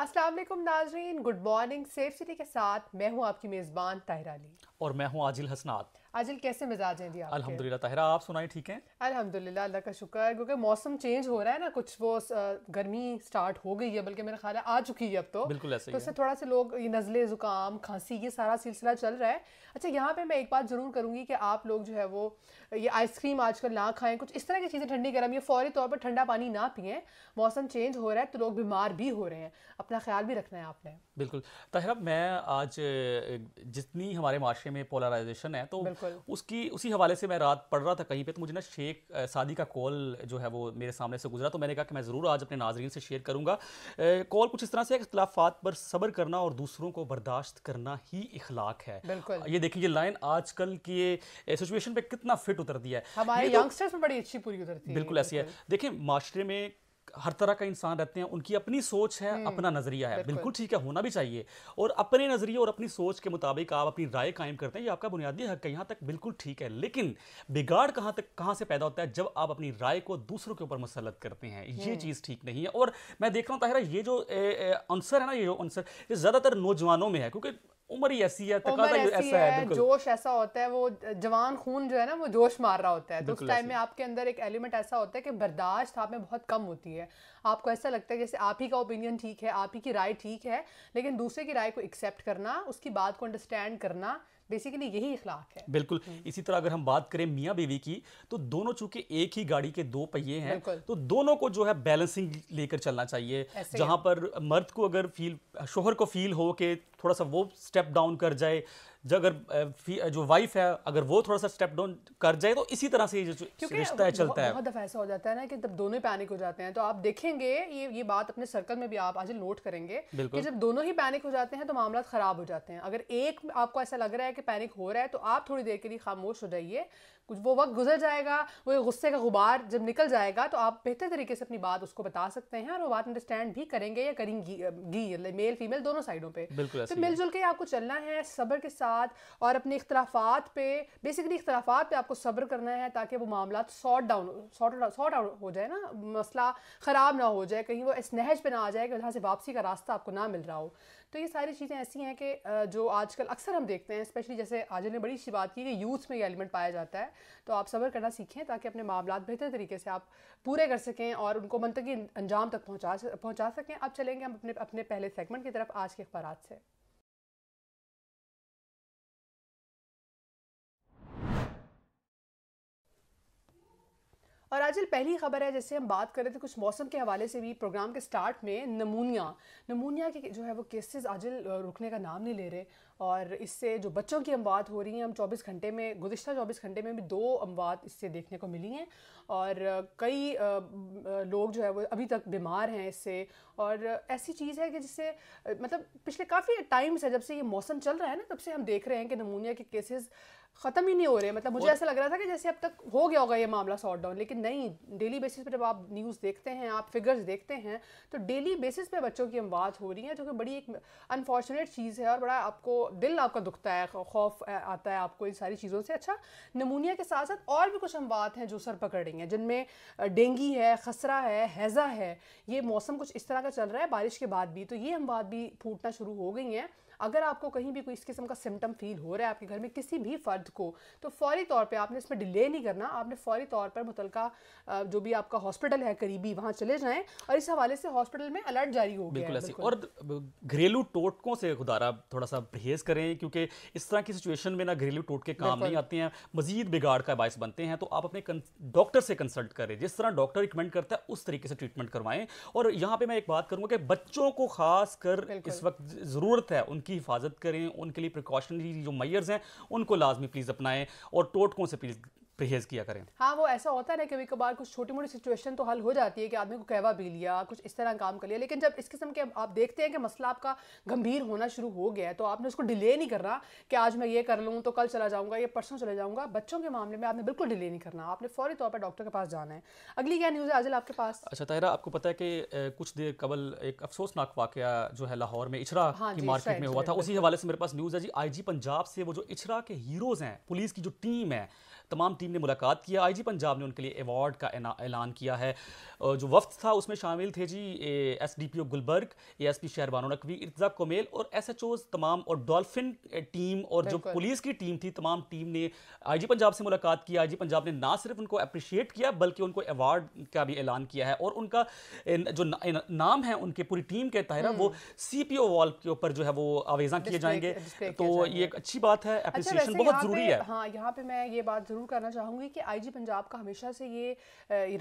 असलम नाजरीन good morning safe city के साथ मैं हूं आपकी मेज़बान ताहिर अली और मैं हूं आजिल हसनात आजिल कैसे मिजाज हैं जी आप तहरा आप सुनाए ठीक हैं अल्हम्दुलिल्लाह अल्लाह का शुक्र है क्योंकि मौसम चेंज हो रहा है ना कुछ वो गर्मी स्टार्ट हो गई है बल्कि मेरा ख्याल है आ चुकी है अब तो बिल्कुल ऐसे तो उससे थोड़ा सा लोग ये नज़ले ज़ुकाम खांसी ये सारा सिलसिला चल रहा है अच्छा यहाँ पर मैं एक बात ज़रूर करूँगी कि आप लोग जो है वो ये आइसक्रीम आजकल ना खाएं कुछ इस तरह की चीज़ें ठंडी गर्म ये फौरी तौर पर ठंडा पानी ना पिए मौसम चेंज हो रहा है तो लोग बीमार भी हो रहे हैं अपना ख्याल भी रखना है आपने बिल्कुल तहरा मैं आज जितनी हमारे माशरे में पोलराइजेशन है तो उसकी उसी हवाले से मैं रात पढ़ रहा था कहीं पे तो मुझे ना शेख सादी का कॉल जो है वो मेरे सामने से गुजरा तो मैंने कहा कि मैं ज़रूर आज अपने नाजरन से शेयर करूँगा कॉल कुछ इस तरह से इख्तलाफात पर सब्र करना और दूसरों को बर्दाश्त करना ही इखलाक है बिल्कुल ये देखिए लाइन आज कल की सिचुएशन पर कितना फिट उतरती है हमारे यंगस्टर्स तो में बड़ी अच्छी पूरी उतरती है बिल्कुल ऐसी है देखिए माशरे में हर तरह का इंसान रहते हैं उनकी अपनी सोच है हम्म, अपना नजरिया है बिल्कुल ठीक है होना भी चाहिए और अपने नजरिए और अपनी सोच के मुताबिक आप अपनी राय कायम करते हैं ये आपका बुनियादी हक है यहाँ तक बिल्कुल ठीक है लेकिन बिगाड़ कहाँ तक कहाँ से पैदा होता है जब आप अपनी राय को दूसरों के ऊपर मुसलत करते हैं ये हम्म। चीज़ ठीक नहीं है और मैं देख रहा हूँ ताहिरा ये जो आंसर है ना ये जो आंसर ये ज़्यादातर नौजवानों में है क्योंकि उम्र ही ऐसी है तकादा ऐसा है, है जोश ऐसा होता है वो जवान खून जो है ना वो जोश मार रहा होता है तो उस टाइम में आपके अंदर एक एलिमेंट ऐसा होता है कि बर्दाश्त आप में बहुत कम होती है आपको ऐसा लगता है जैसे आप ही का ओपिनियन ठीक है आप ही की राय ठीक है लेकिन दूसरे की राय को एक्सेप्ट करना उसकी बात को अंडरस्टैंड करना बेसिकली यही इखलाक है बिल्कुल हम्म। इसी तरह अगर हम बात करें मियाँ बीवी की तो दोनों चूंकि एक ही गाड़ी के दो पहिए हैं तो दोनों को जो है बैलेंसिंग लेकर चलना चाहिए जहाँ पर मर्द को अगर फील शोहर को फील हो के थोड़ा सा वो स्टेप डाउन कर जाए जो अगर जो वाइफ है अगर वो थोड़ा सा स्टेप डाउन कर जाए तो इसी तरह से ये जो रिश्ता है चलता है बहुत दफ़ा ऐसा हो जाता है ना कि जब दोनों पैनिक हो जाते हैं तो आप देखेंगे ये ये बात अपने सर्कल में भी आप आज नोट करेंगे कि जब दोनों ही पैनिक हो जाते हैं तो मामला ख़राब हो जाते हैं अगर एक आपको ऐसा लग रहा है कि पैनिक हो रहा है तो आप थोड़ी देर के लिए खामोश हो जाइए कुछ वो वक्त गुजर जाएगा वो गुस्से का गुबार जब निकल जाएगा तो आप बेहतर तरीके से अपनी बात उसको बता सकते हैं और वो बात अंडरस्टैंड भी करेंगे या करेंगी मेल मतलब फीमेल दोनों साइडों पर तो मिलजुल के आपको चलना है सबर के साथ साथ और अपने इख्तलाफात पे बेसिकली इख्तलाफात पे आपको सब्र करना है ताकि वो मामला sort down sort sort out हो जाए ना मसला ख़राब ना हो जाए कहीं वो इस नहज पे ना आ जाए कि जहाँ से वापसी का रास्ता आपको ना मिल रहा हो तो ये सारी चीज़ें ऐसी हैं कि जो आजकल अक्सर हम देखते हैं स्पेशली जैसे आज ने बड़ी अच्छी बात की कि यूथ में ये एलिमेंट पाया जाता है तो आप सब्र करना सीखें ताकि अपने मामला बेहतर तरीके से आप पूरे कर सकें और उनको मनतकी अंजाम तक पहुँचा पहुँचा सकें अब चलेंगे हम अपने अपने पहले सेगमेंट की तरफ आज के अखबार से और आज पहली खबर है जैसे हम बात कर रहे थे कुछ मौसम के हवाले से भी प्रोग्राम के स्टार्ट में नमूनिया नमूनिया के जो है वो केसेस आज रुकने का नाम नहीं ले रहे और इससे जो बच्चों की अमवात हो रही हैं हम 24 घंटे में गुज्त 24 घंटे में भी दो अमवात इससे देखने को मिली हैं और कई लोग जो है वो अभी तक बीमार हैं इससे और ऐसी चीज़ है कि जिससे मतलब पिछले काफ़ी टाइम से जब से ये मौसम चल रहा है ना तब से हम देख रहे हैं कि नमूनिया के केसेस ख़त्म ही नहीं हो रहे मतलब मुझे ऐसा लग रहा था कि जैसे अब तक हो गया होगा ये मामला सॉर्ट डाउन लेकिन नहीं डेली बेसिस पे जब आप न्यूज़ देखते हैं आप फिगर्स देखते हैं तो डेली बेसिस पे बच्चों की अमवात हो रही है जो कि बड़ी एक अनफॉर्चुनेट चीज़ है और बड़ा आपको दिल आपका दुखता है खौफ आता है आपको इन सारी चीज़ों से अच्छा नमूनिया के साथ साथ और भी कुछ अमवात हैं जो सर पकड़ रही हैं जिनमें डेंगी है खसरा है हैज़ा है ये मौसम कुछ इस तरह का चल रहा है बारिश के बाद भी तो ये अमवात भी फूटना शुरू हो गई हैं अगर आपको कहीं भी कोई इस किस्म का सिम्टम फील हो रहा है आपके घर में किसी भी फ़र्द को तो फौरी तौर पर आपने इसमें डिले नहीं करना आपने फौरी तौर पर मुतलका जो भी आपका हॉस्पिटल है करीबी वहाँ चले जाएँ और इस हवाले से हॉस्पिटल में अलर्ट जारी हो बिल्कुल ऐसे और घरेलू टोटकों से खुदारा थोड़ा सा परहेज करें क्योंकि इस तरह की सिचुएशन में ना घरेलू टोटके काम नहीं आते हैं मजीद बिगाड़ का बायस बनते हैं तो आप अपने डॉक्टर से कंसल्ट करें जिस तरह डॉक्टर रिकमेंड करता है उस तरीके से ट्रीटमेंट करवाएं और यहाँ पे मैं एक बात करूँगा कि बच्चों को खास कर इस वक्त ज़रूरत है उनकी उसकी हिफाजत करें उनके लिए प्रिकॉशनरी जो मैयर्स हैं उनको लाजमी प्लीज़ अपनाएं और टोटकों से प्लीज़ परहेज किया करें हाँ वो ऐसा होता है ना कभी कभार कुछ छोटी मोटी सिचुएशन तो हल हो जाती है कि आदमी को कहवा भी लिया कुछ इस तरह काम कर लिया लेकिन जब इस किस्म के आप देखते हैं कि मसला आपका गंभीर होना शुरू हो गया है तो आपने उसको डिले नहीं करना कि आज मैं ये कर लूँ तो कल चला जाऊँगा या परसों चला जाऊँगा बच्चों के मामले में आपने बिल्कुल डिले नहीं करना आपने फौरी तौर पर डॉक्टर के पास जाना है अगली क्या न्यूज़ है आजिल आपके पास अच्छा ताहिरा आपको पता है कि कुछ देर कबल एक अफसोसनाक वाक़ जो है लाहौर में इछरा हाँ की मार्केट में हुआ था उसी हवाले से मेरे पास न्यूज़ है जी आईजी पंजाब से वो जो इछरा के हीरोज़ हैं पुलिस की जो टीम है तमाम टीम ने मुलाकात किया आईजी पंजाब ने उनके लिए अवार्ड का ऐलान किया है जो वफ्त था उसमें शामिल थे जी S D P O Gulberg A S P Shaharbano Naqvi Irtaza Komail और एस एच ओज तमाम और डॉल्फिन टीम और जो पुलिस की टीम थी तमाम टीम ने आई जी पंजाब से मुलाकात की आई जी पंजाब ने ना सिर्फ उनको अप्रिशिएट किया बल्कि उनको अवार्ड का भी ऐलान किया है और उनका जो नाम है उनके पूरी टीम के तहत वो हम्म। सी पी ओ वॉल के ऊपर जो है वो आवेजा किए जाएंगे तो ये एक अच्छी बात है अप्रिसिएशन अच्छा, बहुत जरूरी है हाँ यहाँ पे मैं ये बात जरूर ज़रूर करना चाहूँगी कि आईजी पंजाब का हमेशा से ये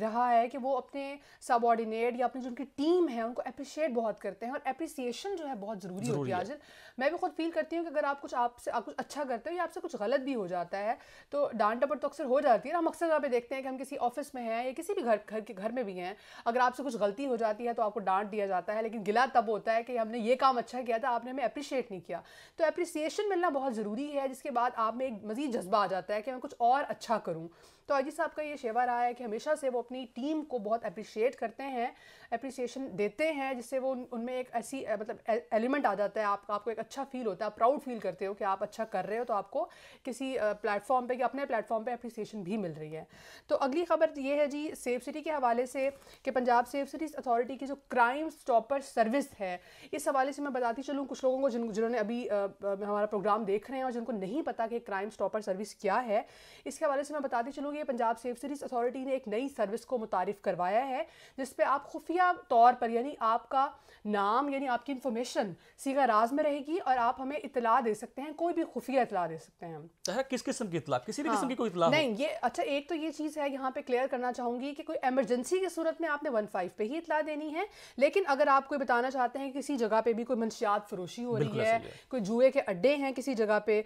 रहा है कि वो अपने ऑर्डिनेट या अपनी जो उनकी टीम है उनको अप्रिशिएट बहुत करते हैं और अप्रिसिएशन जो है बहुत ज़रूरी होती है आज मैं भी खुद फील करती हूँ कि अगर आप कुछ आपसे आप कुछ अच्छा करते हो या आपसे कुछ गलत भी हो जाता है तो डांट डपट तो अक्सर हो जाती है हम अक्सर यहाँ पर देखते हैं कि हम किसी ऑफिस में हैं या किसी भी घर घर के घर में भी हैं अगर आपसे कुछ गलती हो जाती है तो आपको डांट दिया जाता है लेकिन गिला तब होता है कि हमने ये काम अच्छा किया था आपने हमें अप्रिशिएट नहीं किया तो अप्रिसिएशन मिलना बहुत ज़रूरी है जिसके बाद आप में एक मज़ीद जज्बा आ जाता है कि हमें कुछ और अच्छा करूँ तो अजी साहब का ये शेवा रहा है कि हमेशा से वो अपनी टीम को बहुत अप्रिशिएट करते हैं अप्रिसिएशन देते हैं जिससे वो उनमें एक ऐसी मतलब एलिमेंट आ जाता है आप, आपको एक अच्छा फील होता है प्राउड फील करते हो कि आप अच्छा कर रहे हो तो आपको किसी प्लेटफॉर्म पर या अपने प्लेटफॉर्म पर अप्रिसिएशन भी मिल रही है तो अगली खबर ये है जी सेफ सिटी के हवाले से कि पंजाब सेफ सिटीज़ अथॉरिटी की जो क्राइम स्टॉपर सर्विस है इस हवाले से मैं बताती चलूँ कुछ लोगों को जिन जिन्होंने अभी हमारा प्रोग्राम देख रहे हैं और जिनको नहीं पता कि क्राइम स्टॉपर सर्विस क्या है इसके हवाले से मैं बताती चलूँगी लिए पंजाब सेफ्टीज अथॉरिटी ने एक नई सर्विस को मुतारफ़ करवाया है जिस पे आप खुफिया तौर पर यानी आपका नाम यानी आपकी इन्फॉर्मेशन सीधा राज में रहेगी और आप हमें इतला दे सकते हैं कोई भी खुफिया इतला दे सकते हैं तो किस किस्म की इतला किसी भी हाँ, किस्म की कोई इतला नहीं ये अच्छा एक तो ये चीज़ है यहाँ पे क्लियर करना चाहूंगी कि कोई एमरजेंसी की सूरत में आपने वन फाइव पे ही इतला देनी है लेकिन अगर आप कोई बताना चाहते हैं किसी जगह पे भी कोई मंशियात फरोशी हो रही है कोई जुए के अड्डे हैं किसी जगह पे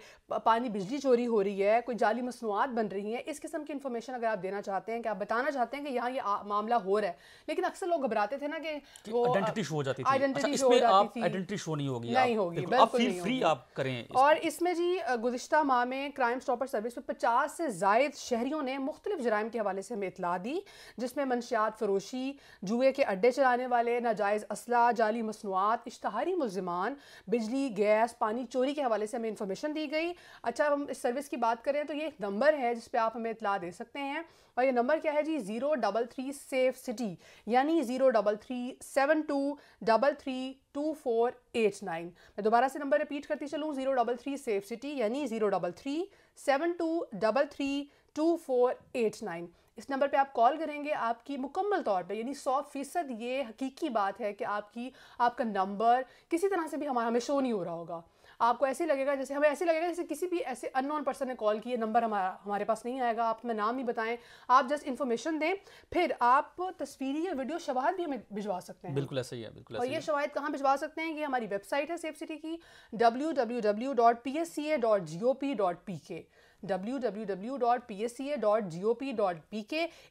पानी बिजली चोरी हो रही है कोई जाली मसनूआत बन रही है इस किस्म की इन्फॉर्मेशन अगर आप देना चाहते हैं कि आप बताना चाहते हैं कि यहाँ ये मामला हो रहा है लेकिन अक्सर लोग घबराते थे ना कि वो आइडेंटिटी शो हो जाती थी आइडेंटिटी शो आइडेंटिटी शो नहीं होगी नहीं होगी आप फील फ्री आप करें और इसमें जी गुजशत माह में क्राइम स्टॉपर सर्विस में पचास से जायद शहरियों ने मुख्तलिफ जराइम के हवाले से हमें इतला दी जिसमें मनशियात फरोशी जुए के अड्डे चलाने वाले नाजायज़ असला जाली मसनूआत इश्तहारी मुलजमान बिजली गैस पानी चोरी के हवाले से हमें इन्फॉर्मेशन दी गई अच्छा हम इस सर्विस की बात करें तो ये एक नंबर है जिसपे आप हमें इतला दे सकते हैं और ये नंबर क्या है जी zero double three safe city यानी zero double three seven two double three two four eight nine मैं दोबारा से नंबर रिपीट करती चलूँ zero double three safe city यानी zero double three seven two double three two four eight nine इस number पे आप कॉल करेंगे आपकी मुकम्मल तौर पे यानी सौ फ़ीसद ये हकीकी बात है कि आपकी आपका नंबर किसी तरह से भी हमारा हमें शो नहीं हो रहा होगा आपको ऐसे लगेगा जैसे हमें ऐसे लगेगा जैसे किसी भी ऐसे अननोन पर्सन ने कॉल किया नंबर हमारा हमारे पास नहीं आएगा आप हमें नाम ही बताएं आप जस्ट इन्फॉर्मेशन दें फिर आप तस्वीरें या वीडियो शवाहद भी हमें भिजवा सकते हैं बिल्कुल ऐसा ही है बिल्कुल और ये शवाहद कहाँ भिजवा सकते हैं ये हमारी वेबसाइट है सेफ सिटी की W W W dot P S C A dot G O P dot P K www.psca.gop.pk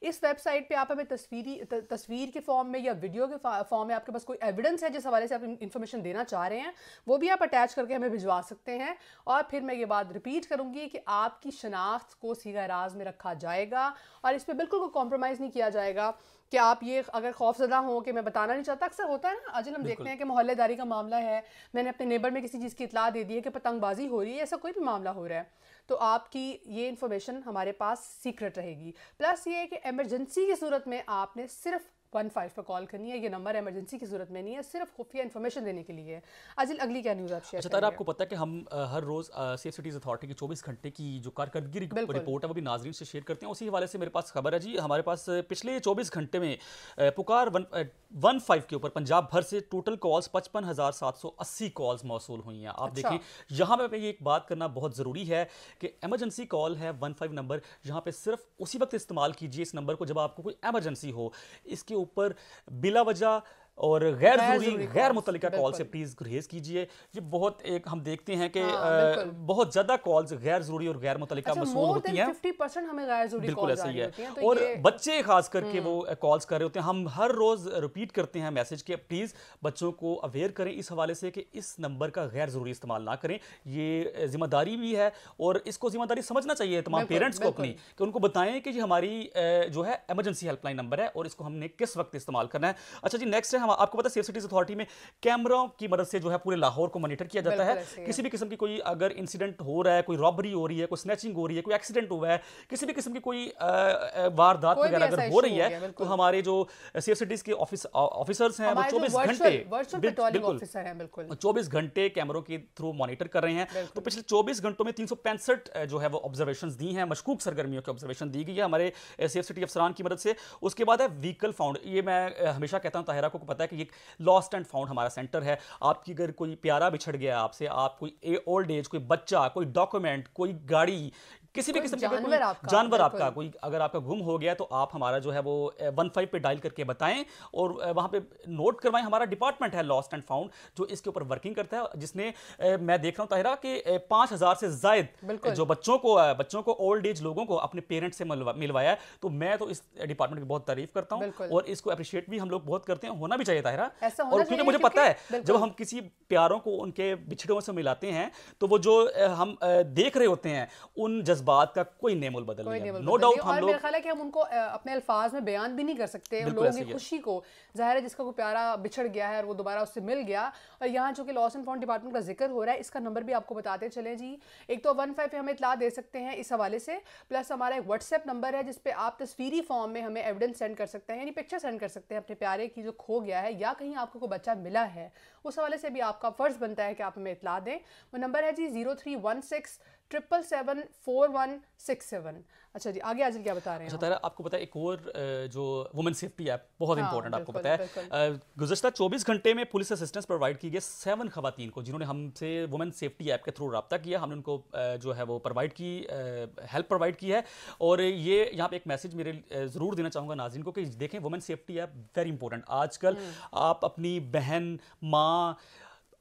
इस वेबसाइट पे आप हमें तस्वीरी तस्वीर के फॉर्म में या वीडियो के फॉर्म में आपके पास कोई एविडेंस है जिस हवाले से आप इन्फॉर्मेशन देना चाह रहे हैं वो भी आप अटैच करके हमें भिजवा सकते हैं और फिर मैं ये बात रिपीट करूँगी कि आपकी शनाख्त को सीधा राज में रखा जाएगा और इस पर बिल्कुल कोई कॉम्प्रोमाइज़ नहीं किया जाएगा कि आप ये अगर खौफजदा हो कि मैं बताना नहीं चाहता अक्सर होता है ना आज हम देखते हैं कि मोहल्लेदारी का मामला है मैंने अपने नेबर में किसी चीज़ की इतला दे दी है कि पतंगबाजी हो रही है ऐसा कोई भी मामला हो रहा है तो आपकी ये इन्फॉर्मेशन हमारे पास सीक्रेट रहेगी प्लस ये है कि एमरजेंसी की सूरत में आपने सिर्फ वन फाइव पर कॉल करनी है ये नंबर एमरजेंसी की जरूरत में नहीं है सिर्फ खुफिया इन्फॉर्मेशन देने के लिए है अगली क्या न्यूज़ आप शेयर अच्छा आपको पता है कि हम हर रोज़ सेफ सिटीज़ अथॉरिटी की चौबीस घंटे की जो कारकर्दगी रिपोर्ट है वो भी नाजरन से शेयर करते हैं उसी हवाले से मेरे पास खबर है जी हमारे पास पिछले चौबीस घंटे में पुकार वन फाइव के ऊपर पंजाब भर से टोटल कॉल्स पचपन हज़ार सात सौ अस्सी कॉल्स मौसू हुई हैं आप अच्छा। देखें यहाँ पर ये एक बात करना बहुत ज़रूरी है कि एमरजेंसी कॉल है वन फाइव नंबर यहाँ पर सिर्फ उसी वक्त इस्तेमाल कीजिए इस नंबर को जब आपको कोई एमरजेंसी हो इसके ऊपर बिला वजह और गैर जरूरी गैर मुतल कॉल से प्लीज़ गुरेज कीजिए ये बहुत एक हम देखते हैं कि हाँ, बहुत ज़्यादा कॉल्स गैर जरूरी और गैर मुतल अच्छा, मसूल होती हैं फिफ्टी परसेंट हमें बिल्कुल ऐसे ही है और बच्चे खास करके वो कॉल्स हम्म। कर रहे होते हैं हम हर रोज़ रिपीट करते हैं मैसेज के प्लीज़ बच्चों को अवेयर करें इस हवाले से कि इस नंबर का गैर ज़रूरी इस्तेमाल ना करें ये जिम्मेदारी भी है और इसको जिम्मेदारी समझना चाहिए तमाम पेरेंट्स को अपनी कि उनको बताएं कि ये हमारी जो है एमरजेंसी हेल्पलाइन नंबर है और इसको हमने किस वक्त इस्तेमाल करना है अच्छा जी नेक्स्ट हम आपको पता सेफ सिटीज अथॉरिटी में कैमरों की मदद से जो है पूरे लाहौर को मॉनिटर किया जाता है किसी भी किस्म की कोई अगर इंसिडेंट हो रहा है कोई रॉबरी हो रही है कोई स्नैचिंग हो रही है कोई एक्सीडेंट हुआ है किसी भी किस्म की कोई वारदात वगैरह अगर हो रही है तो हमारे जो सेफ सिटीज के ऑफिसर्स हैं वो चौबीस घंटे बिल्कुल चौबीस घंटे कैमरों के थ्रू मॉनिटर कर रहे हैं तो पिछले चौबीस घंटों में तीन जो है वो ऑब्जर्वेशन दी हैं मशकूक सरगर्मियों की ऑब्जर्वेशन दी गई है हमारे सेफ सिटी अफसरान की मदद से उसके बाद है व्हीकल फाउंड ये मैं हमेशा कहता हूँ ताहिरा को पता है कि एक लॉस्ट एंड फाउंड हमारा सेंटर है आपकी अगर कोई प्यारा बिछड़ गया आपसे आप कोई ओल्ड एज कोई बच्चा कोई डॉक्यूमेंट कोई गाड़ी किसी भी किस्म जानवर आपका जानवर आपका कोई अगर आपका गुम हो गया तो आप हमारा जो है वो वन फाइव पे डायल करके बताएं और वहाँ पे नोट करवाएं हमारा डिपार्टमेंट है लॉस्ट एंड फाउंड जो इसके ऊपर वर्किंग करता है जिसने मैं देख रहा हूँ ताहिरा कि पाँच हज़ार से जायद जो बच्चों को बच्चों को ओल्ड एज लोगों को अपने पेरेंट्स से मिलवाया है तो मैं तो इस डिपार्टमेंट की बहुत तारीफ करता हूँ और इसको अप्रिशिएट भी हम लोग बहुत करते हैं होना भी चाहिए ताहिरा और क्योंकि मुझे पता है जब हम किसी प्यारों को उनके बिछड़ों से मिलाते हैं तो वो जो हम देख रहे होते हैं उन जज्बा बात का कोई नेमुल बदल नहीं नो डाउट हम लोग मेरा ख्याल है कि हम उनको अपने अल्फाज में बयान भी नहीं कर सकते लोगों की खुशी को जाहिर है जिसका कोई प्यारा बिछड़ गया है और वो दोबारा उससे मिल गया और यहाँ जो कि लॉस एंड फाउंड डिपार्टमेंट का जिक्र हो रहा है इसका नंबर भी आपको बताते चले जी एक तो वन फाइव हमें इतला दे सकते हैं इस हवाले से प्लस हमारा एक व्हाट्सएप नंबर है जिसपे आप तस्वीरी फॉर्म में हमें एविडेंस सेंड कर सकते हैं यानी पिक्चर सेंड कर सकते हैं अपने प्यारे की जो खो गया है या कहीं आपको कोई बच्चा मिला है उस हवाले से भी आपका फ़र्ज़ बनता है कि आप हमें इतला दें वो नंबर है जी zero three one six triple seven four one six seven अच्छा जी आगे आज क्या बता रहे हैं अच्छा आपको पता है एक और जो वुमेन सेफ्टी ऐप बहुत इंपॉर्टेंट हाँ, आपको पता है गुजशत 24 घंटे में पुलिस असिस्टेंस प्रोवाइड की गई सेवन खातन को जिन्होंने हमसे वुमेन सेफ्टी ऐप के थ्रू रब्ता किया हमने उनको जो है वो प्रोवाइड की हेल्प प्रोवाइड की है और ये यहाँ पे एक मैसेज मेरे ज़रूर देना चाहूँगा नाजिन को कि देखें women safety app very important आजकल हम्म। आप अपनी बहन माँ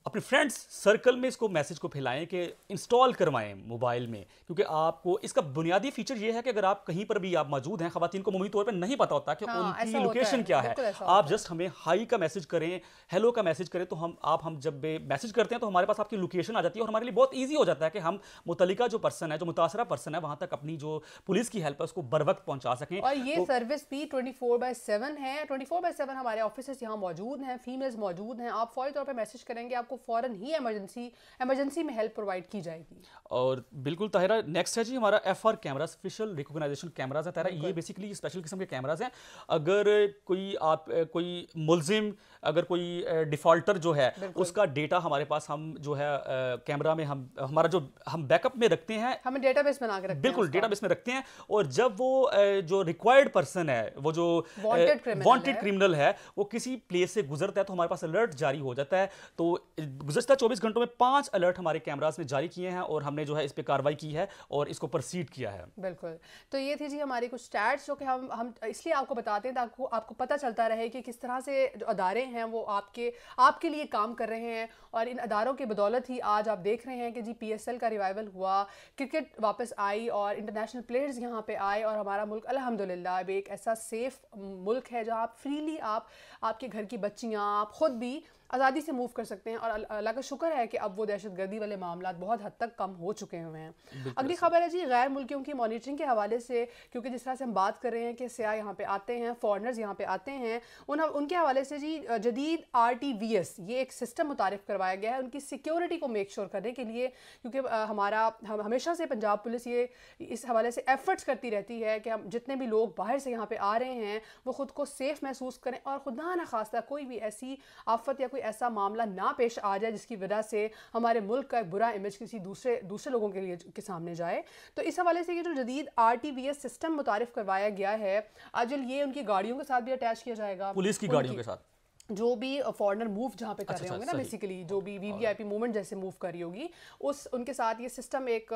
अपने फ्रेंड्स सर्कल में इसको मैसेज को फैलाएं कि इंस्टॉल करवाएं मोबाइल में क्योंकि आपको इसका बुनियादी फीचर यह है कि अगर आप कहीं पर भी आप मौजूद हैं खातन को मुमी तौर पर नहीं पता होता कि हाँ, उनकी लोकेशन क्या है आप जस्ट हमें हाई का मैसेज करें हेलो का मैसेज करें तो हम आप हम जब मैसेज करते हैं तो हमारे पास आपकी लोकेशन आ जाती है और हमारे लिए बहुत ईजी हो जाता है कि हम मुतलिका जो पर्सन है जो मुतासरा पर्सन है वहाँ तक अपनी जो पुलिस की हेल्प है उसको बर वक्त पहुँचा सकें और ये सर्विस तो भी ट्वेंटी फोर बाई सेवन है ट्वेंटी फोर बाई सेवन हमारे ऑफिसर्स यहाँ मौजूद हैं फीमेल्स मौजूद हैं आप फौरी तौर पर मैसेज करेंगे आपको आपको फ़ौरन ही एमरजेंसी एमरजेंसी में हेल्प प्रोवाइड की जाएगी और बिल्कुल तहरा नेक्स्ट है जी हमारा F R camera special recognition cameras है तहरा ये बेसिकली स्पेशल किस्म के कैमराज हैं अगर कोई आप कोई मुलजिम अगर कोई डिफ़ॉल्टर जो है उसका डेटा हमारे पास हम जो है कैमरा में हम हमारा जो हम बैकअप में रखते हैं हमें डेटा बेस बना के रखते बिल्कुल डेटा बेस में रखते हैं और जब वो जो रिक्वायर्ड पर्सन है वो जो वॉन्टेड क्रिमिनल है वो किसी प्लेस से गुजरता है तो हमारे पास अलर्ट जारी हो जाता है तो गुजशत चौबीस घंटों में पांच अलर्ट हमारे कैमराज ने जारी किए हैं और हमने जो है इस पर कार्रवाई की है और इसको प्रोसीड किया है बिल्कुल तो ये थी जी हमारी कुछ स्टैट्स जो कि हम हम इसलिए आपको बताते हैं ताकि आपको पता चलता रहे कि किस तरह से जो अदारे हैं वो आपके आपके लिए काम कर रहे हैं और इन अदारों की बदौलत ही आज आप देख रहे हैं कि जी पी का रिवाइवल हुआ क्रिकेट वापस आई और इंटरनेशनल प्लेयर्स यहाँ पर आए और हमारा मुल्क अलहमदिल्ला अब एक ऐसा सेफ मुल्क है जहाँ आप फ्रीली आप आपके घर की बच्चियाँ आप ख़ुद भी आज़ादी से मूव कर सकते हैं और अल्लाह का शुक्र है कि अब वो दहशत गर्दी वाले मामला बहुत हद तक कम हो चुके हुए हैं अगली खबर है जी गैर मुल्कियों की मॉनिटरिंग के हवाले से क्योंकि जिस तरह से हम बात कर रहे हैं कि सयाह यहाँ पे आते हैं फॉरनर्स यहाँ पे आते हैं उन उनके हवाले से जी जदीद आर टी वी एस ये एक सिस्टम मुतारफ करवाया गया है उनकी सिक्योरिटी को मेक श्योर करने के लिए क्योंकि हमारा हम हमेशा से पंजाब पुलिस ये इस हवाले से एफर्ट्स करती रहती है कि हम जितने भी लोग बाहर से यहाँ पर आ रहे हैं वो खुद को सेफ़ महसूस करें और खुदा ना खास्ता कोई भी ऐसी आफत या कोई ऐसा मामला ना पेश आ जाए जिसकी वजह से हमारे मुल्क का एक बुरा इमेज किसी दूसरे दूसरे लोगों के लिए के सामने जाए तो इस हवाले से ये जो जदीद R T V S system मुतारफ़ करवाया गया है अजल ये उनकी गाड़ियों के साथ भी अटैच किया जाएगा पुलिस की गाड़ियों के साथ जो भी फॉरनर मूव जहाँ पे कर अच्छा, रहे अच्छा, होंगे ना बेसिकली जो भी V V I P movement जैसे मूव कर रही होगी उस उनके साथ ये सिस्टम एक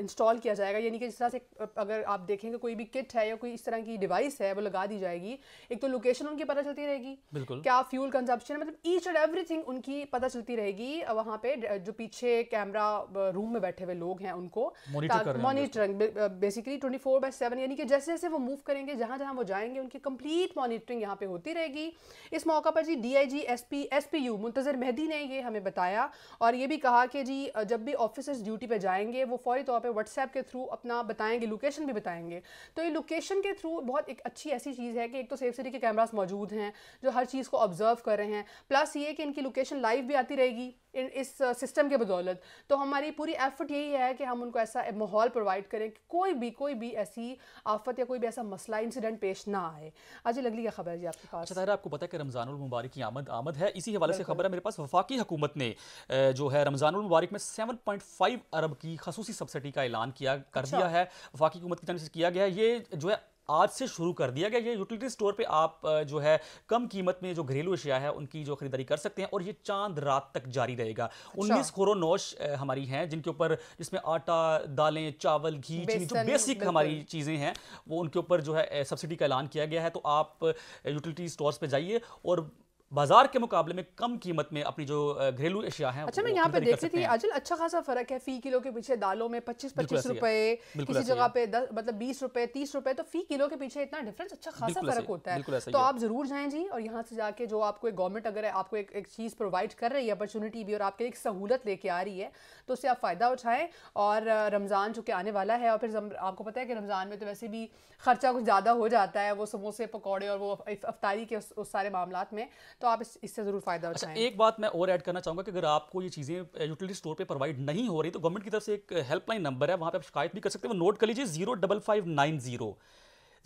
इंस्टॉल किया जाएगा यानी कि जिस तरह से अगर आप देखेंगे कोई भी किट है या कोई इस तरह की डिवाइस है वो लगा दी जाएगी एक तो लोकेशन उनकी पता चलती रहेगी क्या फ्यूल कंजप्शन मतलब ईच एंड थिंग उनकी पता चलती रहेगी वहाँ पे जो पीछे कैमरा रूम में बैठे हुए लोग हैं उनको monitoring basically twenty four by seven यानी कि जैसे जैसे वो मूव करेंगे जहाँ जहाँ वो जाएंगे उनकी कंप्लीट मॉनिटरिंग यहाँ पे होती रहेगी इस मौके मौका पर जी DIG SP SPU Muntazir Mehdi ने ये हमें बताया और ये भी कहा कि जी जब भी ऑफिसर्स ड्यूटी पे जाएंगे वो फौरी तौर पे व्हाट्सएप के थ्रू अपना बताएंगे लोकेशन भी बताएंगे तो ये लोकेशन के थ्रू बहुत एक अच्छी ऐसी चीज़ है कि एक तो सेफ सिटी के कैमराज मौजूद हैं जो हर चीज़ को ऑब्जर्व कर रहे हैं प्लस ये कि इनकी लोकेशन लाइव भी आती रहेगी इस सिस्टम के बदौलत तो हमारी पूरी एफर्ट यही है कि हम उनको ऐसा माहौल प्रोवाइड करें कि कोई भी कोई भी ऐसी आफत या कोई भी ऐसा मसला इंसिडेंट पेश ना आए आज लगली क्या खबर है जी आपके पास अच्छा आपको पता है कि रमज़ानमबारक की आमद आमद है इसी हवाले से खबर है मेरे पास वफाकी हुकूमत ने जो है रमज़ानमबारक में सेवन पॉइंट फाइव अरब की खसूसी सब्सिडी का ऐलान किया कर अच्छा। दिया है वफाकी हुकूमत की तरफ से किया गया है ये जो है आज से शुरू कर दिया गया ये यूटिलिटी स्टोर पे आप जो है कम कीमत में जो घरेलू अशिया है उनकी जो खरीदारी कर सकते हैं और ये चांद रात तक जारी रहेगा अच्छा। उन्नीस खोरो नोश हमारी हैं जिनके ऊपर जिसमें आटा दालें चावल घी चीनी जो बेसिक हमारी चीज़ें हैं वो उनके ऊपर जो है सब्सिडी का ऐलान किया गया है तो आप यूटिलिटी स्टोर्स पर जाइए और बाजार के मुकाबले में कम कीमत में अपनी जो घरेलू अशिया है अच्छा मैं यहाँ पे देख रही थी आजल अच्छा खासा फर्क है फी किलो के पीछे दालों में पच्चीस पच्चीस रुपए किसी जगह पे दस मतलब बीस रुपए तीस रुपए तो फी किलो के पीछे इतना डिफरेंस अच्छा खासा फर्क होता है तो आप जरूर जाए जी और यहाँ से जाके जो आपको एक गवर्नमेंट अगर आपको एक एक चीज प्रोवाइड कर रही है अपॉर्चुनिटी भी और आपके लिए एक सहूलत लेके आ रही है तो उससे आप फायदा उठाएं और रमजान चूंकि आने वाला है और फिर आपको पता है कि रमजान में तो वैसे भी खर्चा कुछ ज्यादा हो जाता है वो समोसे पकौड़े और वो अफतारी के उस सारे मामला में तो तो आप इस, इससे ज़रूर फ़ायदा अच्छा एक बात मैं और ऐड करना चाहूंगा कि अगर आपको ये चीज़ें यूटिलिटी स्टोर पे प्रोवाइड नहीं हो रही तो गवर्नमेंट की तरफ से एक हेल्पलाइन नंबर है वहां पे आप शिकायत भी कर सकते वो नोट कर लीजिए zero double five nine zero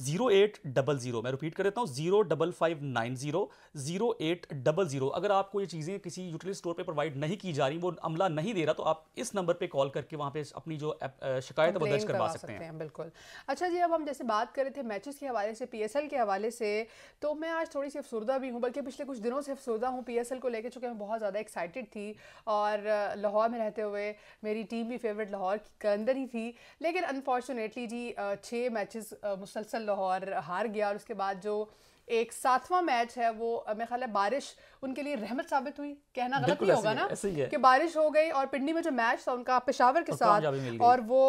zero eight double zero मैं रिपीट कर देता हूँ zero double five nine zero zero eight double zero अगर आपको ये चीज़ें किसी यूटिलिटी स्टोर पे प्रोवाइड नहीं की जा रही वो अमला नहीं दे रहा तो आप इस नंबर पे कॉल करके वहाँ पे अपनी जो शिकायत है वो दर्ज करवा सकते हैं बिल्कुल अच्छा जी अब हम जैसे बात कर रहे थे मैचेस के हवाले से पी के हवाले से तो मैं आज थोड़ी सी अफसरदा भी हूँ बल्कि पिछले कुछ दिनों से अफसरदा हूँ पी को लेकर चूँकि मैं बहुत ज़्यादा एक्साइटेड थी और लाहौर में रहते हुए मेरी टीम भी फेवरेट लाहौर के अंदर ही थी लेकिन अनफॉर्चुनेटली जी छः मैचेस मुसलसल लाहौर हार गया और उसके बाद जो एक सातवां मैच है वो मेरे ख्याल है बारिश उनके लिए रहमत साबित हुई कहना गलत नहीं होगा ना कि बारिश हो गई और पिंडी में जो मैच था उनका पेशावर के साथ और वो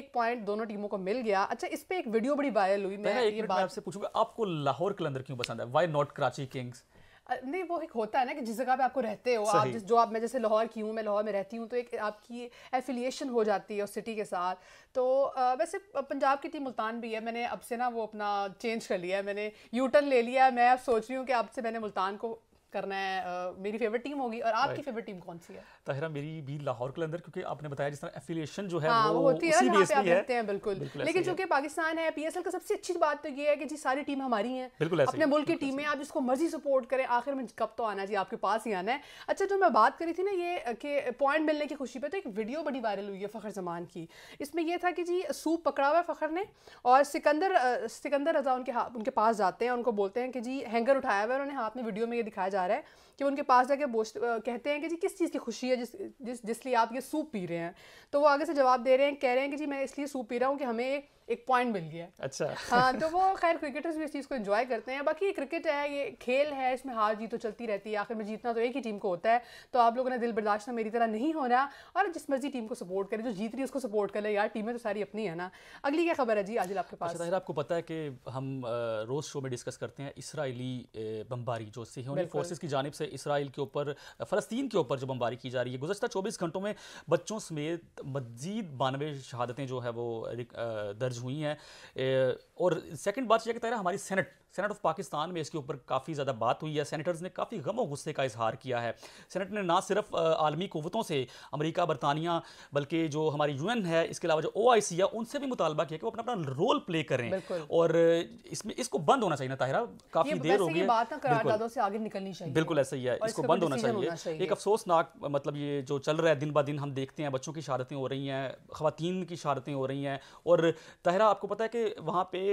एक पॉइंट दोनों टीमों को मिल गया अच्छा इस पर एक वीडियो बड़ी वायरल हुई मैं आपसे पूछूंगा आपको लाहौर कलंदर क्यों पसंद है वाई नॉट कराची किंग्स नहीं वो एक होता है ना कि जिस जगह पे आपको रहते हो आप जिस जो आप मैं जैसे लाहौर की हूँ मैं लाहौर में रहती हूँ तो एक आपकी एफिलिएशन हो जाती है उस सिटी के साथ तो आ, वैसे पंजाब की टीम मुल्तान भी है मैंने अब से ना वो अपना चेंज कर लिया है मैंने यूटर्न ले लिया है मैं अब सोच रही हूँ कि अब से मैंने मुल्तान को करना है uh, मेरी फेवरेट टीम होगी और आपकी फेवरेट टीम कौन सी है ताहिरा मेरी भी लाहौर के अंदर क्योंकि आपने बताया जिस तरह एफिलिएशन जो है हाँ, वो, वो होती है बेस पे है हैं बिल्कुल, बिल्कुल लेकिन चूंकि पाकिस्तान है पीएसएल का सबसे अच्छी बात तो ये है कि जी सारी टीम हमारी है बिल्कुल अपने मुल्क की टीम है आप जिसको मर्जी सपोर्ट करें आखिर में कब तो आना जी आपके पास ही आना है अच्छा जो मैं बात करी थी ना ये कि पॉइंट मिलने की खुशी पर तो एक वीडियो बड़ी वायरल हुई है फ़खर जमान की इसमें यह था कि जी सूप पकड़ा हुआ है फ़खर ने और सिकंदर सिकंदर रजा उनके उनके पास जाते हैं उनको बोलते हैं कि जी हैंगर उठाया हुआ है उन्होंने हाथ में वीडियो में ये दिखाया जा रहा है कि उनके पास जाके बोझ कहते हैं कि जी किस चीज़ की खुशी है जिस जिस जिसलिए आप ये सूप पी रहे हैं तो वो आगे से जवाब दे रहे हैं कह रहे हैं कि जी मैं इसलिए सूप पी रहा हूँ कि हमें एक पॉइंट मिल गया अच्छा हाँ तो वो खैर क्रिकेटर्स भी इस चीज़ को इन्जॉय करते हैं बाकी ये क्रिकेट है ये खेल है इसमें हार जीत तो चलती रहती है आखिर में जीतना तो एक ही टीम को होता है तो आप लोगों ने दिल बर्दाश्त मेरी तरह नहीं होना और जिस मर्जी टीम को सपोर्ट करें जो जीत रही है उसको सपोर्ट करें यार टीमें तो सारी अपनी है ना अगली क्या खबर है जी आज आपके पास अच्छा, आपको पता है कि हम रोज़ शो में डिस्कस करते हैं इसराइली बम्बारी जो सिहोनी फोर्सेज की जानब से इसराइल के ऊपर फ़लस्तीन के ऊपर जो बमबारी की जा रही है गुजशत चौबीस घंटों में बच्चों समेत मजीद बानवे शहादतें जो है वो दर्ज हुई हैं और सेकेंड बात यह कहता है हमारी सेनेट सेनेट ऑफ पाकिस्तान में इसके ऊपर काफ़ी ज़्यादा बात हुई है सेनेटर्स ने काफ़ी गम गुस्से का इजहार किया है सेनेट ने ना सिर्फ आलमी कुतों से अमेरिका बरतानिया बल्कि जो हमारी यूएन है इसके अलावा जो ओ आई सी है उनसे भी मुतालबा किया कि वो अपना अपना रोल प्ले करें और इसमें इसको बंद होना चाहिए ना ताहिरा काफ़ी देर हो गई बात ना से आगे निकलनी चाहिए बिल्कुल ऐसा सही है इसको बंद होना चाहिए।, होना चाहिए एक अफसोसनाक मतलब ये जो चल रहा है दिन ब दिन हम देखते हैं बच्चों की शहादतें हो रही हैं खातन की शहादतें हो रही हैं और तहरा आपको पता है कि वहाँ पे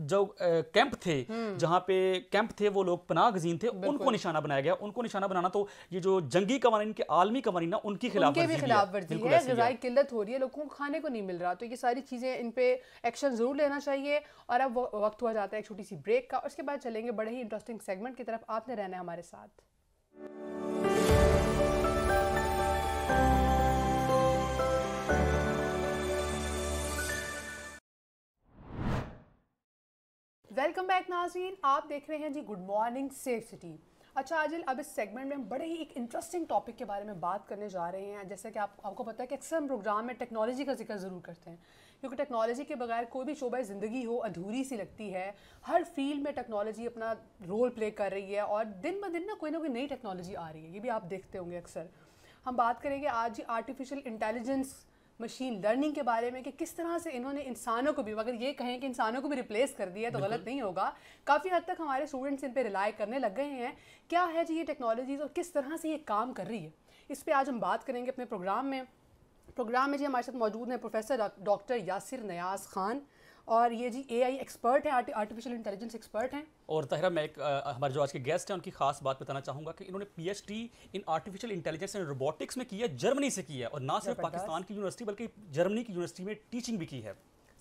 जो कैंप थे हम्म। जहाँ पे कैंप थे वो लोग पनाह गजीन थे उनको निशाना बनाया गया उनको निशाना बनाना तो ये जो जंगी कवानीन के आलमी कवानी ना उनकी खिलाफ उनके भी खिलाफ वर्जी है गजाई किल्लत हो रही है लोगों को खाने को नहीं मिल रहा तो ये सारी चीज़ें इन पे एक्शन ज़रूर लेना चाहिए और अब वक्त हुआ जाता है एक छोटी सी ब्रेक का उसके बाद चलेंगे बड़े ही इंटरेस्टिंग सेगमेंट की तरफ आपने रहना है हमारे साथ वेलकम बैक नाजीन आप देख रहे हैं जी गुड मॉर्निंग सेफ सिटी अच्छा आजिल अब इस सेगमेंट में हम बड़े ही एक इंटरेस्टिंग टॉपिक के बारे में बात करने जा रहे हैं जैसे कि आप आपको पता है कि अक्सर हम प्रोग्राम में टेक्नोलॉजी का जिक्र ज़रूर करते हैं क्योंकि टेक्नोलॉजी के बगैर कोई भी शोबा ज़िंदगी हो अधूरी सी लगती है हर फील्ड में टेक्नोलॉजी अपना रोल प्ले कर रही है और दिन ब दिन ना कोई ना कोई नई टेक्नोलॉजी आ रही है ये भी आप देखते होंगे अक्सर हम बात करेंगे आज जी आर्टिफिशियल इंटेलिजेंस मशीन लर्निंग के बारे में कि किस तरह से इन्होंने इंसानों को भी अगर ये कहें कि इंसानों को भी रिप्लेस कर दिया तो गलत नहीं होगा काफ़ी हद तक हमारे स्टूडेंट्स इन पर रिलाय करने लग गए हैं क्या है जी ये टेक्नोलॉजीज़ और किस तरह से ये काम कर रही है इस पर आज हम बात करेंगे अपने प्रोग्राम में प्रोग्राम में जी हमारे साथ मौजूद हैं प्रोफेसर डॉक्टर यासिर नयाज खान और ये जी एआई एक्सपर्ट है आर्टिफिशियल इंटेलिजेंस एक्सपर्ट हैं और तहरा मैं एक हमारे जो आज के गेस्ट हैं उनकी खास बात बताना चाहूँगा कि इन्होंने PhD in artificial intelligence and robotics में किया जर्मनी से किया और ना सिर्फ पाकिस्तान की यूनिवर्सिटी बल्कि जर्मनी की यूनिवर्सिटी में टीचिंग भी की है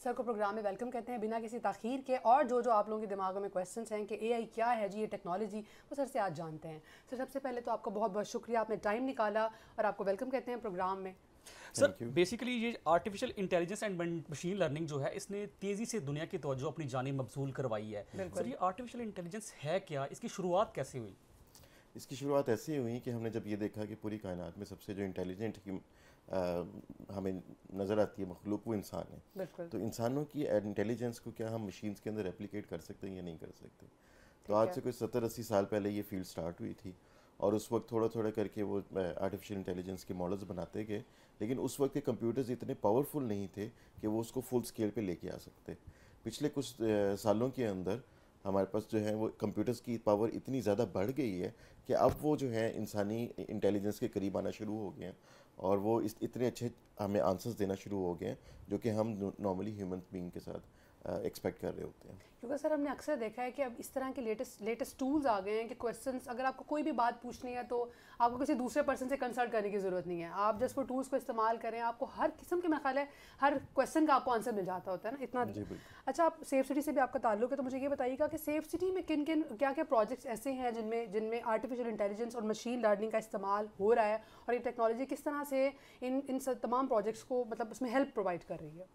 सर को प्रोग्राम में वेलकम कहते हैं बिना किसी तखीर के और जो जो आप लोगों के दिमागों में क्वेश्चंस हैं कि एआई क्या है जी ये टेक्नोलॉजी वो सर से आज जानते हैं सर सबसे पहले तो आपका बहुत बहुत शुक्रिया आपने टाइम निकाला और आपको वेलकम कहते हैं प्रोग्राम में सर बेसिकली ये artificial intelligence and machine learning जो है इसने तेज़ी से दुनिया की तवज्जो अपनी जाने मबजूल करवाई है सर ये आर्टिफिशियल इंटेलिजेंस है क्या इसकी शुरुआत कैसे हुई इसकी शुरुआत ऐसे हुई कि हमने जब ये देखा कि पूरी कायनात में सबसे जो इंटेलिजेंट की आ, हमें नज़र आती है मखलूक वो इंसान है तो इंसानों की इंटेलिजेंस को क्या हम मशीन्स के अंदर रेप्लिकेट कर सकते हैं या नहीं कर सकते तो आज से कोई सत्तर अस्सी साल पहले ये फील्ड स्टार्ट हुई थी और उस वक्त थोड़ा थोड़ा करके वो आर्टिफिशियल इंटेलिजेंस के मॉडल्स बनाते गए लेकिन उस वक्त के कंप्यूटर्स इतने पावरफुल नहीं थे कि वो उसको फुल स्केल पे लेके आ सकते पिछले कुछ सालों के अंदर हमारे पास जो है वो कंप्यूटर्स की पावर इतनी ज़्यादा बढ़ गई है कि अब वो जो है इंसानी इंटेलिजेंस के करीब आना शुरू हो गए हैं और वो इस इतने अच्छे हमें आंसर्स देना शुरू हो गए हैं जो कि हम नॉर्मली ह्यूमन बींग के साथ एक्सपेक्ट uh, कर रहे होते हैं क्योंकि सर हमने अक्सर देखा है कि अब इस तरह के लेटेस्ट लेटेस्ट टूल्स आ गए हैं कि क्वेश्चन अगर आपको कोई भी बात पूछनी है तो आपको किसी दूसरे पर्सन से कंसल्ट करने की ज़रूरत नहीं है आप जस्ट वो टूल्स को इस्तेमाल करें आपको हर किस्म के मखाल है हर क्वेश्चन का आपको आंसर मिल जाता होता है ना इतना अच्छा आप सेफ सिटी से भी आपका ताल्लुक है तो मुझे ये बताइएगा कि सेफ सिटी में किन किन क्या क्या प्रोजेक्ट्स ऐसे हैं जिनमें जिनमें आर्टिफिशियल इंटेलिजेंस और मशीन लर्निंग का इस्तेमाल हो रहा है और ये टेक्नोलॉजी किस तरह से इन इन तमाम प्रोजेक्ट्स को मतलब उसमें हेल्प प्रोवाइड कर रही है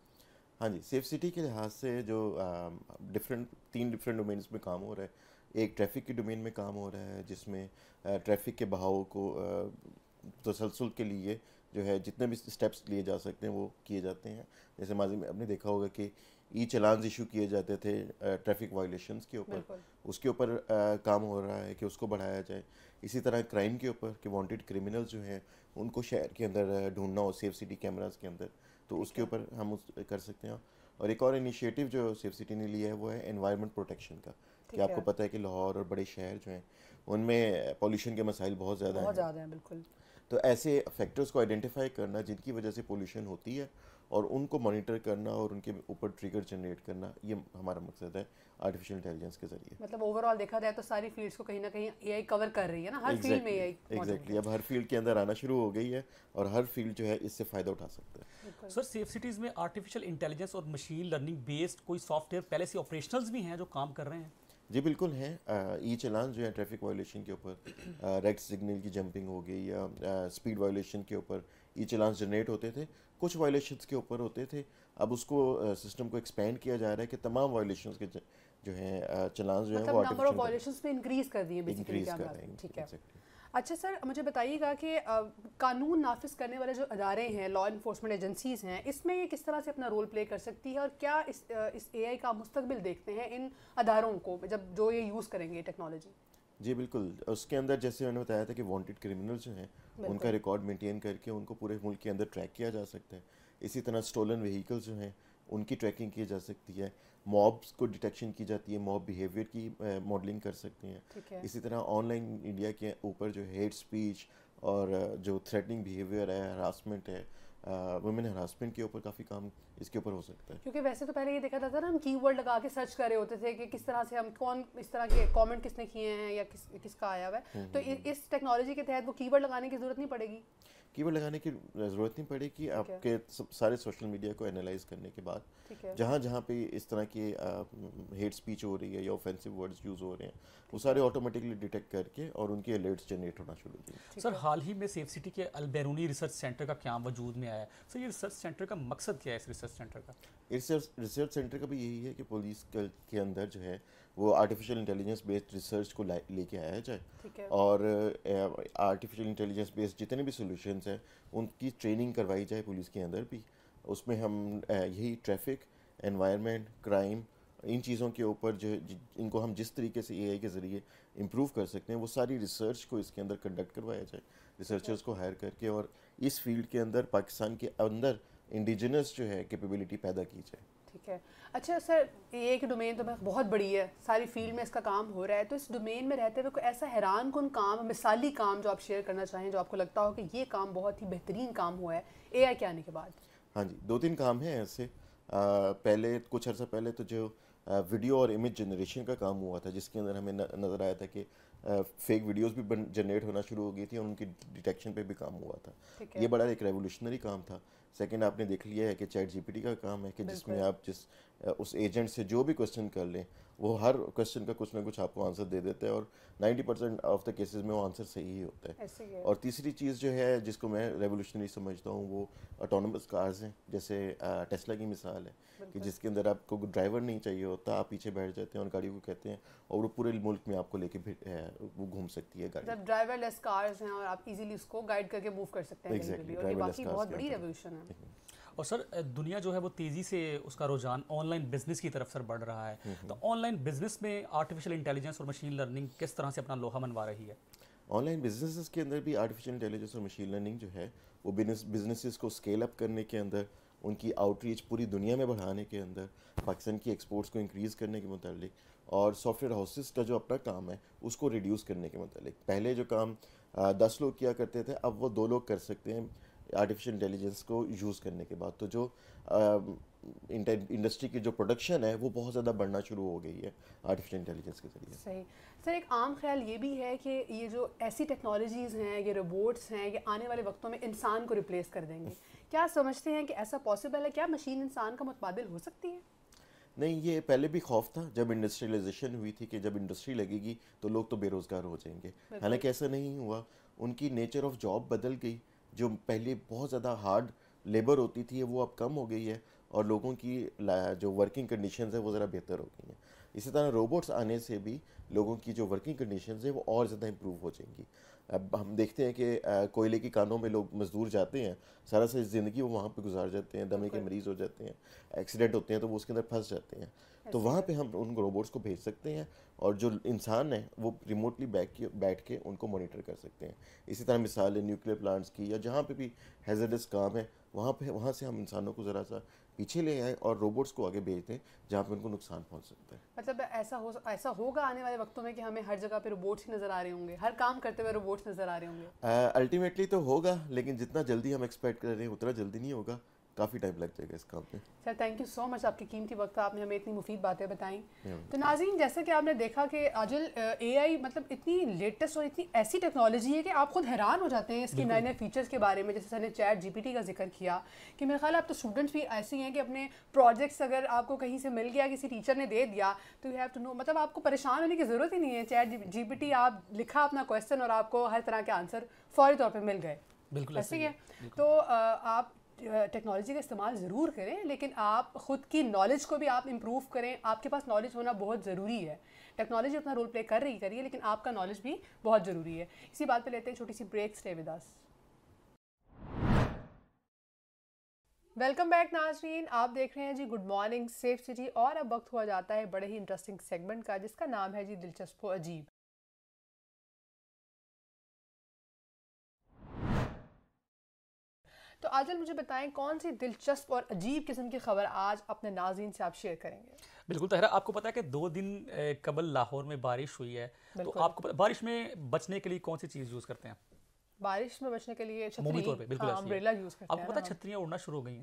हाँ जी सेफ सिटी के लिहाज से जो डिफरेंट um, तीन डिफरेंट डोमेन्स में काम हो रहा है एक ट्रैफिक के डोमेन में काम हो रहा है जिसमें ट्रैफिक uh, के बहाव को uh, तसलसल के लिए जो है जितने भी स्टेप्स लिए जा सकते हैं वो किए जाते हैं जैसे माजी में आपने देखा होगा कि ई चलान इशू किए जाते थे ट्रैफिक uh, वायलेशंस के ऊपर उसके ऊपर काम हो रहा है कि उसको बढ़ाया जाए इसी तरह क्राइम के ऊपर कि वांटेड क्रिमिनल्स जो हैं उनको शहर के अंदर ढूंढना हो सेफ सिटी कैमराज के अंदर तो उसके ऊपर हम उस कर सकते हैं और एक और इनिशिएटिव जो सेफ सिटी ने लिया है वो है एनवायरनमेंट प्रोटेक्शन का कि आपको पता है कि लाहौर और बड़े शहर जो हैं उनमें पोल्यूशन के मसाइल बहुत ज़्यादा हैं ज़्यादा हैं बिल्कुल तो ऐसे फैक्टर्स को आइडेंटिफाई करना जिनकी वजह से पोल्यूशन होती है और उनको मॉनिटर करना और उनके ऊपर ट्रिगर जनरेट करना ये हमारा मकसद है आर्टिफिशियल इंटेलिजेंस के जरिए मतलब ओवरऑल देखा जाए तो सारी फील्ड्स को कहीं ना कहीं एआई कवर कर रही है ना हर exactly, फील्ड में एआई एग्जैक्टली अब हर फील्ड के अंदर आना शुरू हो गई है और हर फील्ड जो है इससे फ़ायदा उठा सकते हैं सर सेफ सिटीज़ में आर्टिफिशियल इंटेलिजेंस और मशीन लर्निंग बेस्ड कोई सॉफ्टवेयर पहले से ऑपरेशनल भी हैं जो काम कर रहे हैं जी बिल्कुल हैं ई चलान जो है ट्रैफिक वायोलेशन के ऊपर रेड सिग्नल की जंपिंग हो गई या स्पीड वायोलेशन के ऊपर ई चलान जनरेट होते थे कुछ वायोलेशंस के ऊपर होते थे अब उसको सिस्टम को एक्सपेंड किया जा रहा है कि तमाम वायोलेशंस के जो है चलान जो मतलब है वो नंबर ऑफ वायलेशंस में इंक्रीज कर रहे हैं ठीक है अच्छा सर मुझे बताइएगा कि कानून नाफिज करने वाले जो अदारे हैं लॉ इन्फोर्समेंट एजेंसीज़ हैं इसमें ये किस तरह से अपना रोल प्ले कर सकती है और क्या इस इस एआई का मुस्तबिल देखते हैं इन अदारों को जब जो ये यूज़ करेंगे टेक्नोलॉजी जी बिल्कुल उसके अंदर जैसे मैंने बताया था कि वॉन्टेड क्रिमिनल जो हैं उनका रिकॉर्ड मेनटेन करके उनको पूरे मुल्क के अंदर ट्रैक किया जा सकता है इसी तरह स्टोलन व्हीकल्स जो हैं उनकी ट्रैकिंग की जा सकती है मॉब्स को डिटेक्शन की जाती है मॉब बिहेवियर की मॉडलिंग कर सकते हैं है। इसी तरह ऑनलाइन इंडिया के ऊपर जो हेट स्पीच और जो थ्रेटनिंग बिहेवियर है हरासमेंट है वुमेन हरासमेंट के ऊपर काफ़ी काम इसके ऊपर हो सकता है क्योंकि वैसे तो पहले ये देखा जाता था हम कीवर्ड लगा के सर्च कर रहे होते थे कि किस तरह से हम कौन इस तरह के कमेंट किसने किए हैं या किस किसका आया हुआ है हम्म, तो हम्म, हम्म। इस टेक्नोलॉजी के तहत वो कीवर्ड लगाने की जरूरत नहीं पड़ेगी कीवर्ड लगाने की ज़रूरत नहीं पड़ेगी आपके सारे सोशल मीडिया को एनालाइज करने के बाद जहाँ जहाँ पे इस तरह की हम्म, हेट स्पीच हो रही है या ऑफेंसिव वर्ड्स यूज़ हो रहे हैं वो सारे ऑटोमेटिकली डिटेक्ट करके और उनके अलर्ट्स जनरेट होना शुरू किए सर हाल ही में सेफ सिटी के अलबैरूनी रिसर्च सेंटर का क्या वजूद में आया सर ये रिसर्च सेंटर का मकसद क्या है इस रिसर्च सेंटर का रिसर्च रिसर्च सेंटर का भी यही है कि पुलिस के अंदर जो है वो आर्टिफिशियल इंटेलिजेंस बेस्ड रिसर्च को लेके आया जाए और आर्टिफिशियल इंटेलिजेंस बेस्ड जितने भी सोल्यूशन हैं उनकी ट्रेनिंग करवाई जाए पुलिस के अंदर भी उसमें हम यही ट्रैफिक एनवायरनमेंट क्राइम इन चीज़ों के ऊपर जो इनको हम जिस तरीके से एआई के ज़रिए इम्प्रूव कर सकते हैं वो सारी रिसर्च को इसके अंदर कंडक्ट करवाया जाए रिसर्चर्स को हायर करके और इस फील्ड के अंदर पाकिस्तान के अंदर इंडिजिनस जो है कैपेबिलिटी पैदा की जाए ठीक है अच्छा सर ये एक डोमेन तो बहुत बड़ी है सारी फील्ड में इसका काम हो रहा है तो इस डोमेन में रहते हुए कोई ऐसा हैरान कन काम मिसाली काम जो आप शेयर करना चाहें जो आपको लगता हो कि ये काम बहुत ही बेहतरीन काम हुआ है ए के आने के बाद हाँ जी दो तीन काम हैं ऐसे आ, पहले कुछ अर्सा पहले तो जो वीडियो और इमेज जनरेशन का काम हुआ था जिसके अंदर हमें नज़र आया था कि फेक वीडियोस भी जनरेट होना शुरू हो गई थी और उनकी डिटेक्शन पे भी काम हुआ था ये बड़ा एक रेवोल्यूशनरी काम था सेकंड आपने देख लिया है कि चैट जीपीटी का काम है कि जिसमें आप जिस उस एजेंट से जो भी क्वेश्चन कर लें वो हर क्वेश्चन का कुछ ना कुछ आपको आंसर दे देते हैं और 90 परसेंट ऑफ द केसेस में वो आंसर सही ही होता है और तीसरी चीज़ जो है जिसको मैं रेवोल्यूशनरी समझता हूँ वो ऑटोनमस कार्स हैं जैसे टेस्ला की मिसाल है कि जिसके अंदर आपको ड्राइवर नहीं चाहिए होता आप पीछे बैठ जाते हैं और गाड़ी को कहते हैं और वो पूरे मुल्क में आपको लेके वो घूम सकती है गाड़ी ड्राइवर लेस कार्स हैं और आप इजीली उसको गाइड करके मूव कर सकते हैं बहुत बड़ी रेवोल्यूशन है हम्म। और सर दुनिया जो है वो तेज़ी से उसका रुझान ऑनलाइन बिजनेस की तरफ सर बढ़ रहा है हम्म, हम्म। तो ऑनलाइन बिजनेस में आर्टिफिशियल इंटेलिजेंस और मशीन लर्निंग किस तरह से अपना लोहा मनवा रही है ऑनलाइन बिजनेसेस के अंदर भी आर्टिफिशियल इंटेलिजेंस और मशीन लर्निंग जो है वो बिजनेसेस को स्केल अप करने के अंदर उनकी आउटरीच पूरी दुनिया में बढ़ाने के अंदर पाकिस्तान की एक्सपोर्ट्स को इंक्रीज़ करने के मतलब और सॉफ्टवेयर हाउसेस का जो अपना काम है उसको रिड्यूस करने के मतलब पहले जो काम दस लोग किया करते थे अब वो दो लोग कर सकते हैं आर्टिफिशियल इंटेलिजेंस को यूज़ करने के बाद तो जो इंडस्ट्री um, की जो प्रोडक्शन है वो बहुत ज़्यादा बढ़ना शुरू हो गई है आर्टिफिशियल इंटेलिजेंस के ज़रिए सही सर एक आम ख्याल ये भी है कि ये जो ऐसी टेक्नोलॉजीज़ हैं ये रोबोट्स हैं ये आने वाले वक्तों में इंसान को रिप्लेस कर देंगे क्या समझते हैं कि ऐसा पॉसिबल है क्या मशीन इंसान का मुतबादल हो सकती है नहीं ये पहले भी खौफ था जब इंडस्ट्रियलाइजेशन हुई थी कि जब इंडस्ट्री लगेगी तो लोग तो बेरोज़गार हो जाएंगे हालांकि ऐसा नहीं हुआ उनकी नेचर ऑफ जॉब बदल गई जो पहले बहुत ज़्यादा हार्ड लेबर होती थी वो अब कम हो गई है और लोगों की जो वर्किंग कंडीशंस है वो ज़रा बेहतर हो गई हैं इसी तरह रोबोट्स आने से भी लोगों की जो वर्किंग कंडीशंस है वो और ज़्यादा इम्प्रूव हो जाएंगी अब हम देखते हैं कि कोयले की कानों में लोग मजदूर जाते हैं सारा से ज़िंदगी वो वहाँ पर गुजार जाते हैं दमे के मरीज़ हो जाते हैं एक्सीडेंट होते हैं तो वो उसके अंदर फंस जाते हैं तो वहाँ पर हम उन रोबोट्स को भेज सकते हैं और जो इंसान है वो रिमोटली बैठ के बैठ के उनको मॉनिटर कर सकते हैं इसी तरह मिसाल है न्यूक्लियर प्लांट्स की या जहाँ पे भी हैजर्डस काम है वहाँ पे वहाँ से हम इंसानों को ज़रा सा पीछे ले आए और रोबोट्स को आगे भेज दें जहाँ पे उनको नुकसान पहुँच सकता है मतलब ऐसा हो ऐसा होगा आने वाले वक्तों में कि हमें हर जगह पे रोबोट्स ही नज़र आ रहे होंगे हर काम करते हुए रोबोट्स नज़र आ रहे होंगे अल्टीमेटली तो होगा लेकिन जितना जल्दी हम एक्सपेक्ट कर रहे हैं उतना जल्दी नहीं होगा काफ़ी टाइम लग जाएगा इस काम पे sir thank you so much आपके कीमती वक्त आपने हमें इतनी मुफीद बातें बताई तो नाजीन जैसे कि आपने देखा कि आजल एआई मतलब इतनी लेटेस्ट और इतनी ऐसी टेक्नोलॉजी है कि आप खुद हैरान हो जाते हैं इसके नए नए फीचर्स के बारे में जैसे सर ने चैट टी का जिक्र किया कि मेरे ख्याल आप तो स्टूडेंट्स भी ऐसे हैं कि अपने प्रोजेक्ट्स अगर आपको कहीं से मिल गया किसी टीचर ने दे दिया तो यू हैव टू नो मतलब आपको परेशान होने की ज़रूरत ही नहीं है चैट टी आप लिखा अपना क्वेश्चन और आपको हर तरह के आंसर फौरी तौर पर मिल गए बिल्कुल ऐसे ही है तो आप टेक्नोलॉजी का इस्तेमाल ज़रूर करें लेकिन आप ख़ुद की नॉलेज को भी आप इम्प्रूव करें आपके पास नॉलेज होना बहुत ज़रूरी है टेक्नोलॉजी अपना रोल प्ले कर रही करिए लेकिन आपका नॉलेज भी बहुत ज़रूरी है इसी बात पर लेते हैं छोटी सी break stay with us welcome back नाजरीन आप देख रहे हैं जी गुड मॉर्निंग सेफ सिटी और अब वक्त हुआ जाता है बड़े ही इंटरेस्टिंग सेगमेंट का जिसका नाम है जी दिलचस्प अजीब तो आजल मुझे बताएं कौन सी दिलचस्प और अजीब किस्म की खबर आज अपने नाजीन से आप शेयर करेंगे बिल्कुल तहरा आपको पता है कि दो दिन कबल लाहौर में बारिश हुई है तो आपको पता, बारिश में बचने के लिए कौन सी चीज़ यूज़ करते हैं बारिश में बचने के लिए छतरी तौर पे बिल्कुल अम्ब्रेला हाँ, यूज़ करते आपको पता छतरियाँ उड़ना शुरू हो गई